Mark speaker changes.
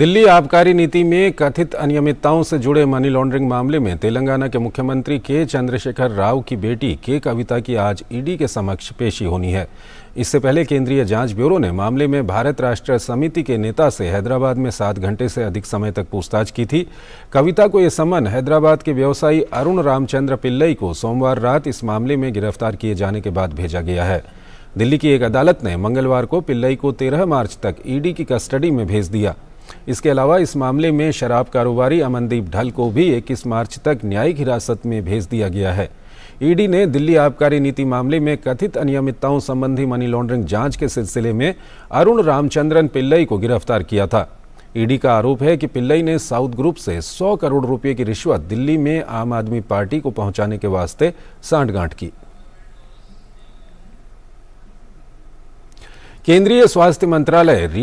Speaker 1: दिल्ली आबकारी नीति में कथित अनियमितताओं से जुड़े मनी लॉन्ड्रिंग मामले में तेलंगाना के मुख्यमंत्री के चंद्रशेखर राव की बेटी के कविता की आज ईडी के समक्ष पेशी होनी है इससे पहले केंद्रीय जांच ब्यूरो ने मामले में भारत राष्ट्र समिति के नेता से हैदराबाद में सात घंटे से अधिक समय तक पूछताछ की थी कविता को यह समन हैदराबाद के व्यवसायी अरुण रामचंद्र पिल्लई को सोमवार रात इस मामले में गिरफ्तार किए जाने के बाद भेजा गया है दिल्ली की एक अदालत ने मंगलवार को पिल्लई को तेरह मार्च तक ईडी की कस्टडी में भेज दिया इसके अलावा इस मामले में शराब कारोबारी अमनदीप ढल को भी 21 मार्च तक न्यायिक हिरासत में भेज दिया गया है ईडी ने दिल्ली आबकारी नीति मामले में कथित अनियमितताओं संबंधी मनी लॉन्ड्रिंग जांच के सिलसिले में अरुण रामचंद्रन पिल्लई को गिरफ्तार किया था ईडी का आरोप है कि पिल्लई ने साउथ ग्रुप से 100 करोड़ रुपए की रिश्वत दिल्ली में आम आदमी पार्टी को पहुंचाने के वास्ते सांठगांठ की केंद्रीय स्वास्थ्य मंत्रालय